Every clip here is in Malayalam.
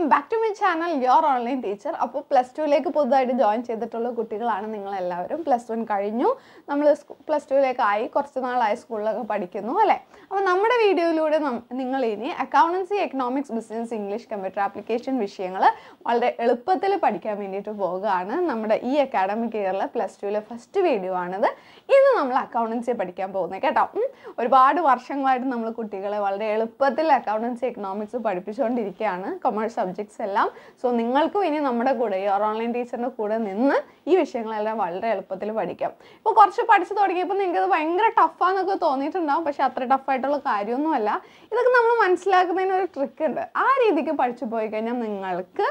welcome back to my channel your online teacher അപ്പോൾ പ്ലസ് ടുവിലേക്ക് പുതുതായിട്ട് ജോയിൻ ചെയ്തിട്ടുള്ള കുട്ടികളാണ് നിങ്ങളെല്ലാവരും പ്ലസ് വൺ കഴിഞ്ഞു നമ്മൾ പ്ലസ് ടുവിലേക്ക് ആയി കുറച്ച് നാളായി സ്കൂളിലൊക്കെ പഠിക്കുന്നു അല്ലേ അപ്പോൾ നമ്മുടെ വീഡിയോയിലൂടെ നിങ്ങൾ ഇനി accountancy economics business English computer application വിഷയങ്ങൾ വളരെ എളുപ്പത്തിൽ പഠിക്കാൻ വേണ്ടിയിട്ട് പോവുകയാണ് നമ്മുടെ ഈ അക്കാഡമിക് ഇയറിലെ പ്ലസ് ടുവിലെ ഫസ്റ്റ് വീഡിയോ ആണിത് ഇന്ന് നമ്മൾ അക്കൗണ്ടൻസി പഠിക്കാൻ പോകുന്നത് കേട്ടോ ഒരുപാട് വർഷങ്ങളായിട്ട് നമ്മൾ കുട്ടികളെ വളരെ എളുപ്പത്തിൽ അക്കൗണ്ടൻസി എക്കണോമിക്സ് പഠിപ്പിച്ചുകൊണ്ടിരിക്കുകയാണ് കൊമേഴ്സ് സബ്ജക്ട്സ് എല്ലാം സോ നിങ്ങൾക്കും ഇനി നമ്മുടെ കൂടെ ഈ ഓൺലൈൻ ടീച്ചറിൻ്റെ കൂടെ നിന്ന് ഈ വിഷയങ്ങളെല്ലാം വളരെ എളുപ്പത്തിൽ പഠിക്കാം ഇപ്പോൾ കുറച്ച് പഠിച്ചു തുടങ്ങിയപ്പോൾ നിങ്ങൾക്കത് ഭയങ്കര ടഫാന്നൊക്കെ തോന്നിയിട്ടുണ്ടാവും പക്ഷേ അത്ര ടഫായിട്ടുള്ള കാര്യമൊന്നുമല്ല ഇതൊക്കെ നമ്മൾ മനസ്സിലാക്കുന്നതിന് ഒരു ട്രിക്ക് ഉണ്ട് ആ രീതിക്ക് പഠിച്ചു പോയി കഴിഞ്ഞാൽ നിങ്ങൾക്ക്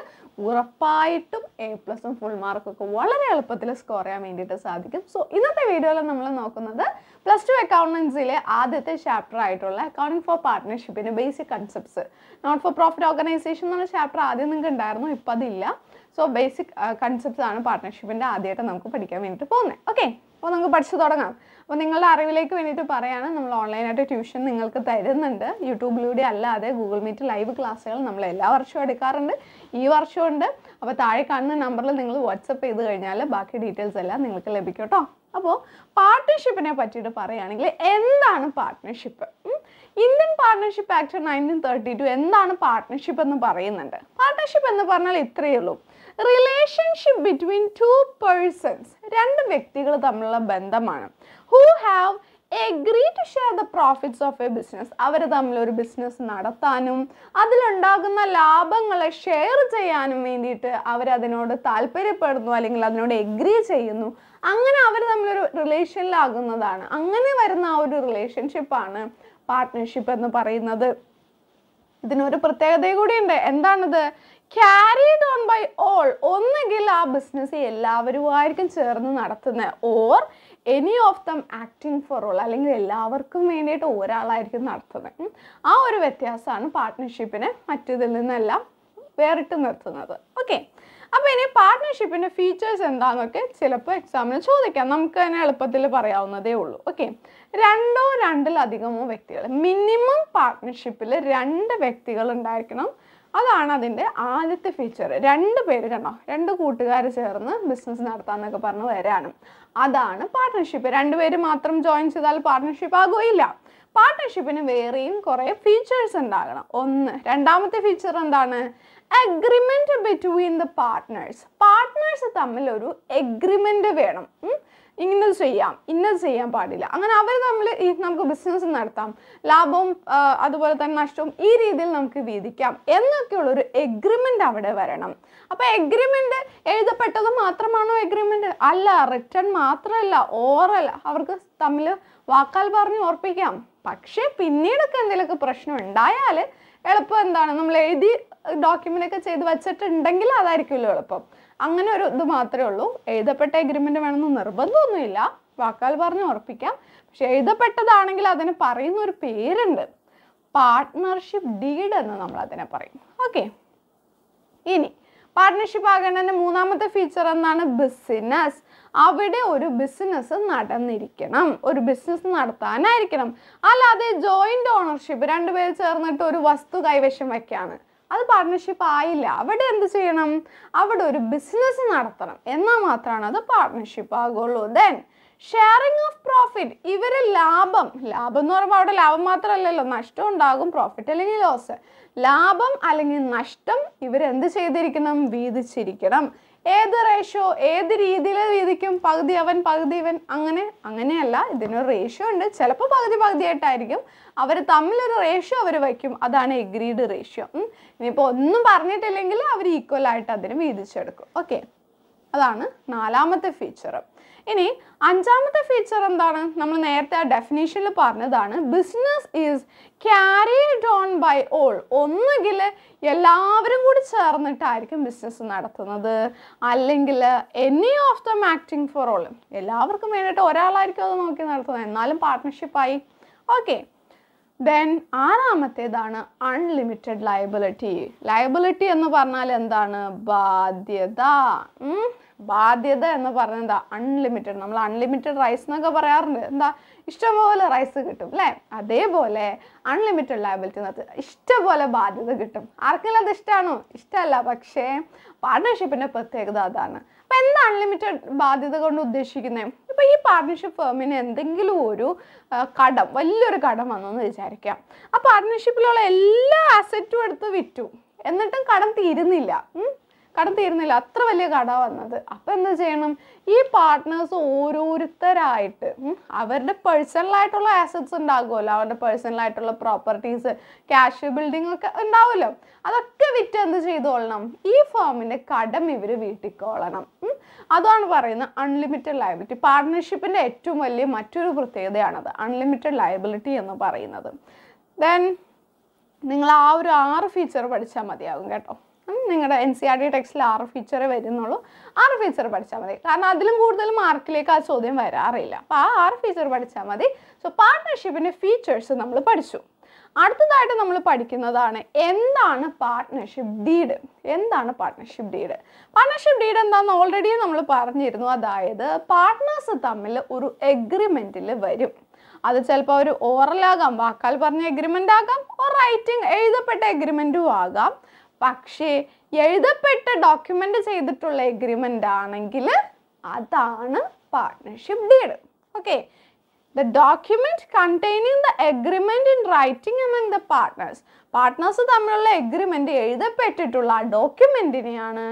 ഉറപ്പായിട്ടും എ പ്ലസും ഫുൾ ഒക്കെ വളരെ എളുപ്പത്തിൽ സ്കോർ ചെയ്യാൻ വേണ്ടിയിട്ട് സാധിക്കും സോ ഇന്നത്തെ വീഡിയോയിൽ നമ്മൾ നോക്കുന്നത് പ്ലസ് ടു അക്കൗണ്ടൻസിലെ ആദ്യത്തെ ചാപ്റ്റർ ആയിട്ടുള്ള അക്കൗണ്ടിങ് ഫോർ പാർട്ട്ണർഷിപ്പിൻ്റെ basic concepts not for profit organisation എന്നുള്ള ചാപ്റ്റർ ആദ്യം നിങ്ങൾക്ക് ഉണ്ടായിരുന്നു ഇപ്പം അതില്ല സോ ബേസിക് കൺസെപ്റ്റ്സ് ആണ് പാർട്ട്ണർഷിപ്പിൻ്റെ ആദ്യമായിട്ട് നമുക്ക് പഠിക്കാൻ വേണ്ടിയിട്ട് പോകുന്നത് ഓക്കെ അപ്പോൾ നമുക്ക് പഠിച്ചു തുടങ്ങാം അപ്പോൾ നിങ്ങളുടെ അറിവിലേക്ക് വേണ്ടിയിട്ട് പറയാണ് നമ്മൾ ഓൺലൈനായിട്ട് ട്യൂഷൻ നിങ്ങൾക്ക് തരുന്നുണ്ട് യൂട്യൂബിലൂടെ അല്ലാതെ ഗൂഗിൾ മീറ്റ് ലൈവ് ക്ലാസ്സുകൾ നമ്മൾ എല്ലാ വർഷവും എടുക്കാറുണ്ട് ഈ വർഷമുണ്ട് അപ്പോൾ താഴെ കാണുന്ന നമ്പറിൽ നിങ്ങൾ വാട്സപ്പ് ചെയ്ത് കഴിഞ്ഞാൽ ബാക്കി ഡീറ്റെയിൽസ് എല്ലാം നിങ്ങൾക്ക് ലഭിക്കും കേട്ടോ അപ്പോൾ പാർട്ട്ണർഷിപ്പിനെ പറ്റിയിട്ട് പറയുകയാണെങ്കിൽ എന്താണ് partnership Indian partnership act nineteen thirty two എന്താണ് പാർട്ട്ണർഷിപ്പ് എന്ന് പറയുന്നുണ്ട് പാർട്ട്ണർഷിപ്പ് എന്ന് പറഞ്ഞാൽ ഇത്രയേ ഉള്ളൂ റിലേഷൻഷിപ്പ് ബിറ്റ്വീൻ ടു പേഴ്സൺസ് രണ്ട് വ്യക്തികൾ തമ്മിലുള്ള ബന്ധമാണ് who have agree to share the profits of a business അവർ തമ്മിൽ ഒരു ബിസിനസ് നടത്താനും അതിലുണ്ടാകുന്ന ലാഭങ്ങളെ ഷെയർ ചെയ്യാനും വേണ്ടിയിട്ട് അവരതിനോട് താല്പര്യപ്പെടുന്നു അല്ലെങ്കിൽ അതിനോട് എഗ്രി ചെയ്യുന്നു അങ്ങനെ അവർ തമ്മിലൊരു റിലേഷനിലാകുന്നതാണ് അങ്ങനെ വരുന്ന ആ ഒരു റിലേഷൻഷിപ്പാണ് പാർട്ട്ണർഷിപ്പ് എന്ന് പറയുന്നത് ഇതിനൊരു പ്രത്യേകത കൂടിയുണ്ട് എന്താണത് ക്യാരിഡ് ഓൺ ബൈ ഓൾ ഒന്നുകിൽ ആ ബിസിനസ് എല്ലാവരുമായിരിക്കും ചേർന്ന് നടത്തുന്നത് or any of them acting for all അല്ലെങ്കിൽ എല്ലാവർക്കും വേണ്ടിയിട്ട് ഒരാളായിരിക്കും നടത്തുന്നത് ആ ഒരു വ്യത്യാസമാണ് പാർട്ട്ണർഷിപ്പിനെ മറ്റേതിൽ നിന്നെല്ലാം വേറിട്ട് നിർത്തുന്നത് ഓക്കെ അപ്പോൾ ഇനി പാർട്ട്ണർഷിപ്പിൻ്റെ ഫീച്ചേഴ്സ് എന്താണെന്നൊക്കെ ചിലപ്പോൾ എക്സാമിന് ചോദിക്കാം നമുക്ക് തന്നെ എളുപ്പത്തിൽ പറയാവുന്നതേ ഉള്ളൂ ഓക്കെ രണ്ടോ രണ്ടിലധികമോ വ്യക്തികൾ മിനിമം പാർട്ട്ണർഷിപ്പിൽ രണ്ട് വ്യക്തികൾ ഉണ്ടായിരിക്കണം അതാണ് അതിൻ്റെ ആദ്യത്തെ ഫീച്ചർ രണ്ട് പേര് കണ്ടോ രണ്ട് കൂട്ടുകാർ ചേർന്ന് ബിസിനസ് നടത്താമെന്നൊക്കെ പറഞ്ഞ് വരാനും അതാണ് പാർട്ട്ണർഷിപ്പ് രണ്ടുപേര് മാത്രം ജോയിൻ ചെയ്താൽ പാർട്ട്ണർഷിപ്പ് ആകുകയില്ല പാർട്ട്ണർഷിപ്പിന് വേറെയും കുറേ ഫീച്ചേഴ്സ് ഉണ്ടാകണം ഒന്ന് രണ്ടാമത്തെ ഫീച്ചർ എന്താണ് agreement between the partners partners തമ്മിൽ ഒരു എഗ്രിമെൻറ്റ് വേണം ഇന്നത് ചെയ്യാം ഇന്നത് ചെയ്യാൻ പാടില്ല അങ്ങനെ അവർ തമ്മിൽ ഈ നമുക്ക് ബിസിനസ് നടത്താം ലാഭവും അതുപോലെ തന്നെ നഷ്ടവും ഈ രീതിയിൽ നമുക്ക് വീതിക്കാം എന്നൊക്കെയുള്ള ഒരു എഗ്രിമെൻ്റ് അവിടെ വരണം അപ്പോൾ എഗ്രിമെൻ്റ് എഴുതപ്പെട്ടത് മാത്രമാണോ എഗ്രിമെൻ്റ് അല്ല റിട്ടേൺ മാത്രമല്ല ഓറൽ അവർക്ക് തമ്മിൽ വാക്കാൽ പറഞ്ഞ് ഓർപ്പിക്കാം പക്ഷേ പിന്നീടൊക്കെ എന്തെങ്കിലുമൊക്കെ പ്രശ്നം ഉണ്ടായാൽ എളുപ്പം എന്താണ് നമ്മൾ എഴുതി ഡോക്യുമെൻ്റ് ഒക്കെ ചെയ്ത് വച്ചിട്ടുണ്ടെങ്കിൽ അതായിരിക്കുമല്ലോ എളുപ്പം അങ്ങനെ ഒരു ഇത് മാത്രമേ ഉള്ളൂ എഴുതപ്പെട്ട എഗ്രിമെൻ്റ് വേണമെന്ന് നിർബന്ധമൊന്നുമില്ല വാക്കാൽ പറഞ്ഞ് ഉറപ്പിക്കാം പക്ഷെ എഴുതപ്പെട്ടതാണെങ്കിൽ അതിന് പറയുന്ന ഒരു പേരുണ്ട് പാർട്ട്ണർഷിപ്പ് ഡീഡ് എന്ന് നമ്മൾ അതിനെ പറയും ഓക്കെ ഇനി പാർട്ട്ണർഷിപ്പ് ആകേണ്ടതിൻ്റെ മൂന്നാമത്തെ ഫീച്ചർ എന്താണ് ബിസിനസ് അവിടെ ഒരു ബിസിനസ് നടന്നിരിക്കണം ഒരു ബിസിനസ് നടത്താനായിരിക്കണം അല്ലാതെ ജോയിൻ്റ് ഓണർഷിപ്പ് രണ്ടുപേർ ചേർന്നിട്ട് ഒരു വസ്തു കൈവശം വയ്ക്കുകയാണ് അത് പാർട്ട്ണർഷിപ്പ് ആയില്ല അവിടെ എന്ത് ചെയ്യണം അവിടെ ഒരു ബിസിനസ് നടത്തണം എന്നാൽ മാത്രമാണ് അത് പാർട്ട്ണർഷിപ്പ് ആകുള്ളൂ ദെൻ ഷെയറിങ് ഓഫ് പ്രോഫിറ്റ് ഇവര് ലാഭം ലാഭം എന്ന് പറയുമ്പോൾ അവിടെ ലാഭം മാത്രമല്ലല്ലോ നഷ്ടം ഉണ്ടാകും പ്രോഫിറ്റ് അല്ലെങ്കിൽ ലോസ് ലാഭം അല്ലെങ്കിൽ നഷ്ടം ഇവരെന്ത് ചെയ്തിരിക്കണം വീതിച്ചിരിക്കണം ഏത് റേഷ്യോ ഏത് രീതിയിൽ വീതിക്കും പകുതി അവൻ പകുതി ഇവൻ അങ്ങനെ അങ്ങനെയല്ല ഇതിനൊരു റേഷ്യോ ഉണ്ട് ചിലപ്പോൾ പകുതി പകുതിയായിട്ടായിരിക്കും അവർ തമ്മിലൊരു റേഷ്യോ അവർ വയ്ക്കും അതാണ് എഗ്രീഡ് റേഷ്യോ ഇനിയിപ്പോൾ ഒന്നും പറഞ്ഞിട്ടില്ലെങ്കിൽ അവർ ഈക്വൽ ആയിട്ട് അതിന് വീതിച്ചെടുക്കും ഓക്കെ അതാണ് നാലാമത്തെ ഫീച്ചർ ഇനി അഞ്ചാമത്തെ ഫീച്ചർ എന്താണ് നമ്മൾ നേരത്തെ ആ ഡെഫിനേഷനിൽ പറഞ്ഞതാണ് business is carried on by all ഒന്നുകിൽ എല്ലാവരും കൂടി ചേർന്നിട്ടായിരിക്കും ബിസിനസ് നടത്തുന്നത് അല്ലെങ്കിൽ any of them acting for all എല്ലാവർക്കും വേണ്ടിയിട്ട് ഒരാളായിരിക്കും അത് നോക്കി നടത്തുന്നത് എന്നാലും പാർട്ട്ണർഷിപ്പായി ഓക്കെ ദെൻ ആറാമത്തേതാണ് അൺലിമിറ്റഡ് ലയബിലിറ്റി ലയബിലിറ്റി എന്ന് പറഞ്ഞാൽ എന്താണ് ബാധ്യത ബാധ്യത എന്ന് പറയുന്നത് അൺലിമിറ്റഡ് നമ്മൾ അൺലിമിറ്റഡ് റൈസ് എന്നൊക്കെ പറയാറുണ്ട് എന്താ ഇഷ്ടംപോലെ റൈസ് കിട്ടും അല്ലേ അതേപോലെ അൺലിമിറ്റഡ് എന്നത് ഇഷ്ടംപോലെ ബാധ്യത കിട്ടും ആർക്കെല്ലാം അത് ഇഷ്ടമാണോ ഇഷ്ടമല്ല പക്ഷേ പാർട്ട്ണർഷിപ്പിൻ്റെ പ്രത്യേകത അതാണ് അപ്പം എന്താ അൺലിമിറ്റഡ് ബാധ്യത കൊണ്ട് ഉദ്ദേശിക്കുന്നത് ഇപ്പം ഈ പാർട്ട്ണർഷിപ്പ് ഫേമിന് എന്തെങ്കിലും ഒരു കടം വലിയൊരു കടം വന്നെന്ന് വിചാരിക്കാം ആ പാർട്ട്ണർഷിപ്പിലുള്ള എല്ലാ അസറ്റും എടുത്ത് വിറ്റു എന്നിട്ടും കടം തീരുന്നില്ല കടത്തിയിരുന്നില്ല അത്ര വലിയ കട വന്നത് അപ്പം എന്താ ചെയ്യണം ഈ പാർട്ട്നേഴ്സ് ഓരോരുത്തരായിട്ട് അവരുടെ പേഴ്സണലായിട്ടുള്ള ആസറ്റ്സ് ഉണ്ടാകുമല്ലോ അവരുടെ പേഴ്സണലായിട്ടുള്ള പ്രോപ്പർട്ടീസ് ക്യാഷ് ബിൽഡിംഗ് ഒക്കെ ഉണ്ടാവുമല്ലോ അതൊക്കെ വിറ്റ് എന്ത് ചെയ്തോളണം ഈ ഫേമിൻ്റെ കടം ഇവർ വീട്ടിക്കോളണം അതാണ് പറയുന്നത് അൺലിമിറ്റഡ് ലയബിലിറ്റി പാർട്ട്ണർഷിപ്പിൻ്റെ ഏറ്റവും വലിയ മറ്റൊരു പ്രത്യേകതയാണത് അൺലിമിറ്റഡ് ലയബിലിറ്റി എന്ന് പറയുന്നത് ദെൻ നിങ്ങൾ ആ ഒരു ആറ് ഫീച്ചർ പഠിച്ചാൽ മതിയാകും കേട്ടോ നിങ്ങളുടെ N C R e T ടെക്സ്റ്റിൽ ആറ് ഫീച്ചർ വരുന്നുള്ളൂ ആറ് ഫീച്ചർ പഠിച്ചാൽ മതി കാരണം അതിലും കൂടുതൽ മാർക്കിലേക്ക് ആ ചോദ്യം വരാറില്ല അപ്പോൾ ആ ആറ് ഫീച്ചർ പഠിച്ചാൽ മതി സോ പാർട്ട്ണർഷിപ്പിൻ്റെ ഫീച്ചേഴ്സ് നമ്മൾ പഠിച്ചു അടുത്തതായിട്ട് നമ്മൾ പഠിക്കുന്നതാണ് എന്താണ് പാർട്ട്ണർഷിപ്പ് ഡീഡ് എന്താണ് പാർട്ട്ണർഷിപ്പ് ഡീഡ് പാർട്ട്ണർഷിപ്പ് ഡീഡ് എന്താണെന്ന് ഓൾറെഡി നമ്മൾ പറഞ്ഞിരുന്നു അതായത് പാർട്ട്നേഴ്സ് തമ്മിൽ ഒരു എഗ്രിമെൻറ്റിൽ വരും അത് ചിലപ്പോൾ ഒരു ഓറലാകാം വാക്കാൽ പറഞ്ഞ എഗ്രിമെൻ്റ് ആകാം ഓർ റൈറ്റിംഗ് എഴുതപ്പെട്ട എഗ്രിമെൻറ്റും ആകാം പക്ഷേ എഴുതപ്പെട്ട ഡോക്യുമെൻ്റ് ചെയ്തിട്ടുള്ള എഗ്രിമെൻ്റ് ആണെങ്കിൽ അതാണ് partnership deed okay the document containing the agreement in writing among the partners partners തമ്മിലുള്ള എഗ്രിമെൻ്റ് എഴുതപ്പെട്ടിട്ടുള്ള ആ ഡോക്യുമെൻറ്റിനെയാണ്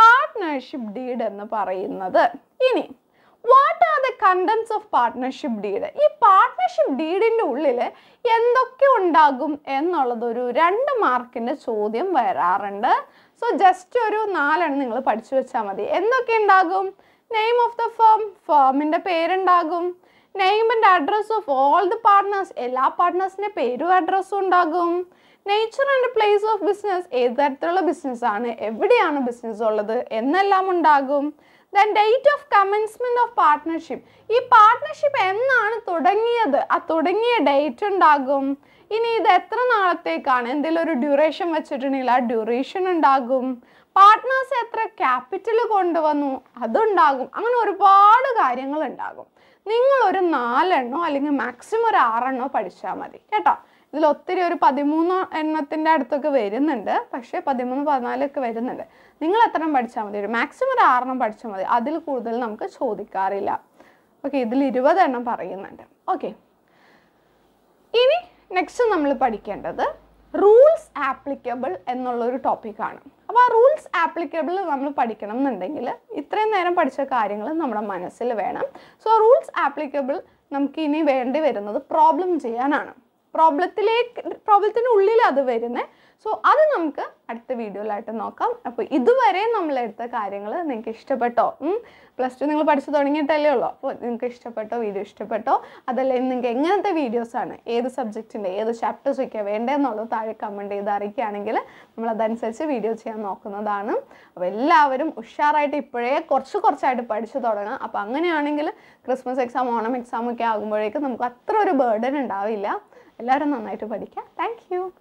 പാർട്ട്ണർഷിപ്പ് ഡീഡ് എന്ന് പറയുന്നത് ഇനി what are the contents of partnership deed ഈ പാർട്ട്ണർഷിപ്പ് ഡീഡിൻ്റെ ഉള്ളിൽ എന്തൊക്കെ ഉണ്ടാകും എന്നുള്ളതൊരു രണ്ട് മാർക്കിൻ്റെ ചോദ്യം വരാറുണ്ട് സോ ജസ്റ്റ് ഒരു നാലെണ്ണം നിങ്ങൾ പഠിച്ചു വെച്ചാൽ മതി എന്തൊക്കെ ഉണ്ടാകും നെയിം ഓഫ് ദ ഫേം ഫേമിൻ്റെ പേരുണ്ടാകും name and address of all the partners എല്ലാ പാർട്ട്നേഴ്സിൻ്റെ പേരും അഡ്രസ്സും ഉണ്ടാകും nature and place of business ഏത് തരത്തിലുള്ള ബിസിനസ്സാണ് എവിടെയാണ് ബിസിനസ് ഉള്ളത് എന്നെല്ലാം ഉണ്ടാകും then date of commencement of partnership ഈ പാർട്ട്ണർഷിപ്പ് എന്നാണ് തുടങ്ങിയത് ആ തുടങ്ങിയ ഡേറ്റ് ഉണ്ടാകും ഇനി ഇത് എത്ര നാളത്തേക്കാണ് എന്തെങ്കിലും ഒരു ഡ്യൂറേഷൻ വെച്ചിട്ടുണ്ടെങ്കിൽ ആ ഡ്യൂറേഷൻ ഉണ്ടാകും പാർട്ട്നേഴ്സ് എത്ര ക്യാപിറ്റൽ കൊണ്ടുവന്നു അതുണ്ടാകും അങ്ങനെ ഒരുപാട് കാര്യങ്ങൾ ഉണ്ടാകും നിങ്ങളൊരു നാലെണ്ണോ അല്ലെങ്കിൽ മാക്സിമം ഒരു ആറെണ്ണോ പഠിച്ചാൽ മതി കേട്ടോ ഇതിൽ ഒത്തിരി ഒരു പതിമൂന്ന് എണ്ണത്തിൻ്റെ അടുത്തൊക്കെ വരുന്നുണ്ട് പക്ഷേ പതിമൂന്ന് പതിനാലൊക്കെ വരുന്നുണ്ട് നിങ്ങൾ എത്രയും പഠിച്ചാൽ മതി ഒരു മാക്സിമം ഒരു ആറെണ്ണം പഠിച്ചാൽ മതി അതിൽ കൂടുതൽ നമുക്ക് ചോദിക്കാറില്ല ഓക്കെ ഇതിൽ ഇരുപതെണ്ണം പറയുന്നുണ്ട് ഓക്കെ ഇനി നെക്സ്റ്റ് നമ്മൾ പഠിക്കേണ്ടത് റൂൾസ് ആപ്ലിക്കബിൾ എന്നുള്ളൊരു ടോപ്പിക്കാണ് അപ്പോൾ ആ റൂൾസ് ആപ്ലിക്കബിൾ നമ്മൾ പഠിക്കണം എന്നുണ്ടെങ്കിൽ ഇത്രയും നേരം പഠിച്ച കാര്യങ്ങൾ നമ്മുടെ മനസ്സിൽ വേണം സോ റൂൾസ് ആപ്ലിക്കബിൾ നമുക്ക് ഇനി വേണ്ടി വരുന്നത് പ്രോബ്ലം ചെയ്യാനാണ് പ്രോബ്ലത്തിലേക്ക് പ്രോബ്ലത്തിനുള്ളിൽ അത് വരുന്നത് സോ അത് നമുക്ക് അടുത്ത വീഡിയോയിലായിട്ട് നോക്കാം അപ്പോൾ ഇതുവരെ നമ്മളെടുത്ത കാര്യങ്ങൾ നിങ്ങൾക്ക് ഇഷ്ടപ്പെട്ടോ പ്ലസ് ടു നിങ്ങൾ പഠിച്ചു തുടങ്ങിയിട്ടല്ലേ ഉള്ളൂ അപ്പോൾ നിങ്ങൾക്ക് ഇഷ്ടപ്പെട്ടോ വീഡിയോ ഇഷ്ടപ്പെട്ടോ അതല്ലെങ്കിൽ നിങ്ങൾക്ക് എങ്ങനത്തെ വീഡിയോസാണ് ഏത് സബ്ജക്റ്റിൻ്റെ ഏത് ചാപ്റ്റേഴ്സൊക്കെ വേണ്ടതെന്നുള്ളത് താഴെ കമൻറ്റ് ചെയ്ത് അറിയിക്കുകയാണെങ്കിൽ നമ്മളതനുസരിച്ച് വീഡിയോ ചെയ്യാൻ നോക്കുന്നതാണ് അപ്പോൾ എല്ലാവരും ഉഷാറായിട്ട് ഇപ്പോഴേ കുറച്ച് കുറച്ചായിട്ട് പഠിച്ചു തുടങ്ങാം അപ്പോൾ അങ്ങനെയാണെങ്കിൽ ക്രിസ്മസ് എക്സാം ഓണം എക്സാം ഒക്കെ ആകുമ്പോഴേക്കും നമുക്ക് അത്ര ഒരു ബേർഡൻ ഉണ്ടാവില്ല എല്ലാവരും നന്നായിട്ട് പഠിക്കുക താങ്ക്